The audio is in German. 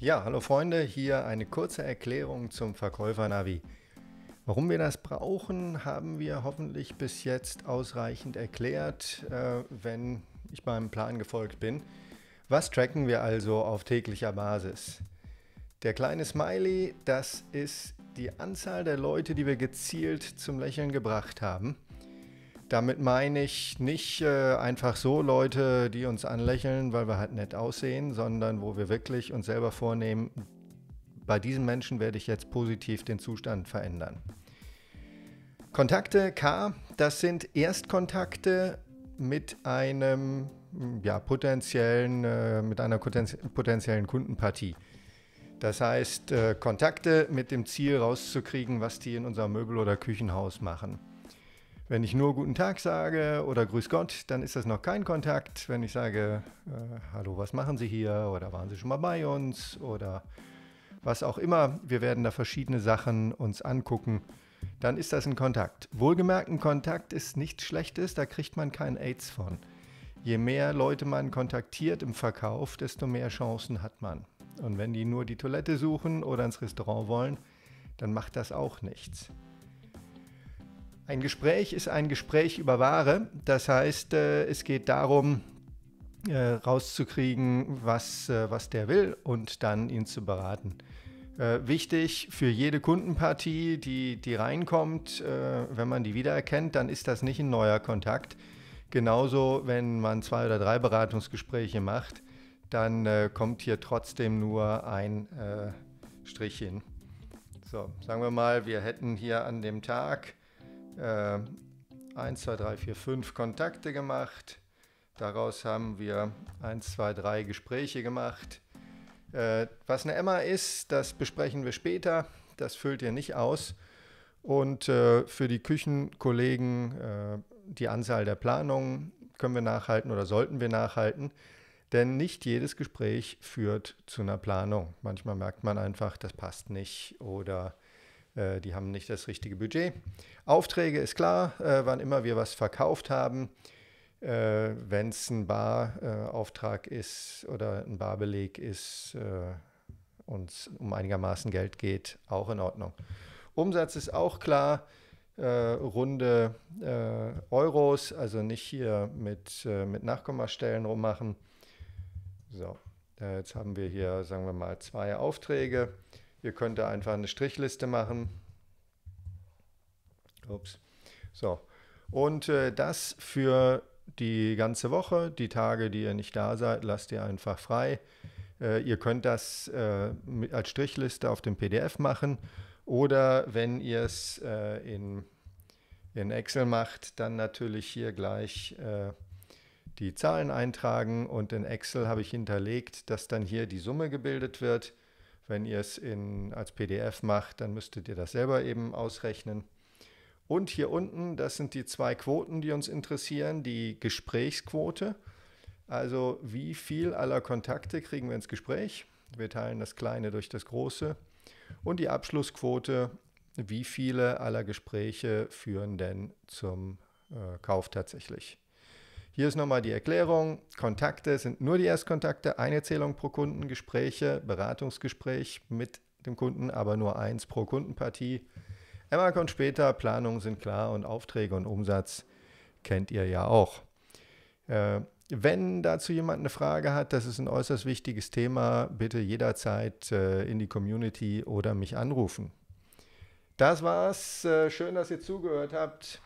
Ja, hallo Freunde, hier eine kurze Erklärung zum Verkäufernavi. Warum wir das brauchen, haben wir hoffentlich bis jetzt ausreichend erklärt, äh, wenn ich meinem Plan gefolgt bin. Was tracken wir also auf täglicher Basis? Der kleine Smiley, das ist die Anzahl der Leute, die wir gezielt zum Lächeln gebracht haben. Damit meine ich nicht äh, einfach so Leute, die uns anlächeln, weil wir halt nett aussehen, sondern wo wir wirklich uns selber vornehmen, bei diesen Menschen werde ich jetzt positiv den Zustand verändern. Kontakte K, das sind Erstkontakte mit einem ja, potenziellen, äh, mit einer potenziellen Kundenpartie. Das heißt, äh, Kontakte mit dem Ziel rauszukriegen, was die in unserem Möbel- oder Küchenhaus machen. Wenn ich nur Guten Tag sage oder Grüß Gott, dann ist das noch kein Kontakt. Wenn ich sage, äh, hallo, was machen Sie hier oder waren Sie schon mal bei uns oder was auch immer, wir werden da verschiedene Sachen uns angucken, dann ist das ein Kontakt. Wohlgemerkt, ein Kontakt ist nichts Schlechtes, da kriegt man keinen AIDS von. Je mehr Leute man kontaktiert im Verkauf, desto mehr Chancen hat man. Und wenn die nur die Toilette suchen oder ins Restaurant wollen, dann macht das auch nichts. Ein Gespräch ist ein Gespräch über Ware. Das heißt, äh, es geht darum, äh, rauszukriegen, was, äh, was der will und dann ihn zu beraten. wichtig für jede Kundenpartie, die, die reinkommt, wenn man die wiedererkennt, dann ist das nicht ein neuer Kontakt. Genauso, wenn man zwei oder drei Beratungsgespräche macht, dann kommt hier trotzdem nur ein Strich hin. So, sagen wir mal, wir hätten hier an dem Tag 1, 2, 3, 4, 5 Kontakte gemacht. Daraus haben wir 1, 2, 3 Gespräche gemacht. Äh, was eine Emma ist, das besprechen wir später. Das füllt ihr nicht aus. Und äh, für die Küchenkollegen äh, die Anzahl der Planungen können wir nachhalten oder sollten wir nachhalten. Denn nicht jedes Gespräch führt zu einer Planung. Manchmal merkt man einfach, das passt nicht oder äh, die haben nicht das richtige Budget. Aufträge ist klar, äh, wann immer wir was verkauft haben, äh, wenn es ein Barauftrag ist oder ein Barbeleg ist äh, und es um einigermaßen Geld geht, auch in Ordnung. Umsatz ist auch klar. Äh, runde Euros, also nicht hier mit, mit Nachkommastellen rummachen. So, jetzt haben wir hier, sagen wir mal, zwei Aufträge. Ihr könnt da einfach eine Strichliste machen. Ups. So. Und äh, das für die ganze Woche. Die Tage, die ihr nicht da seid, lasst ihr einfach frei. Äh, ihr könnt das äh, als Strichliste auf dem PDF machen. Oder wenn ihr es äh, in, in Excel macht, dann natürlich hier gleich äh, die Zahlen eintragen. Und in Excel habe ich hinterlegt, dass dann hier die Summe gebildet wird. Wenn ihr es in, als PDF macht, dann müsstet ihr das selber eben ausrechnen. Und hier unten, das sind die zwei Quoten, die uns interessieren, die Gesprächsquote. Also wie viel aller Kontakte kriegen wir ins Gespräch? Wir teilen das Kleine durch das Große. Und die Abschlussquote, wie viele aller Gespräche führen denn zum äh, Kauf tatsächlich? Hier ist nochmal die Erklärung. Kontakte sind nur die Erstkontakte, eine Zählung pro Kunden, Gespräche, Beratungsgespräch mit dem Kunden, aber nur eins pro Kundenpartie. Emma kommt später, Planungen sind klar und Aufträge und Umsatz kennt ihr ja auch. Äh, wenn dazu jemand eine Frage hat, das ist ein äußerst wichtiges Thema, bitte jederzeit äh, in die Community oder mich anrufen. Das war's. Äh, schön, dass ihr zugehört habt.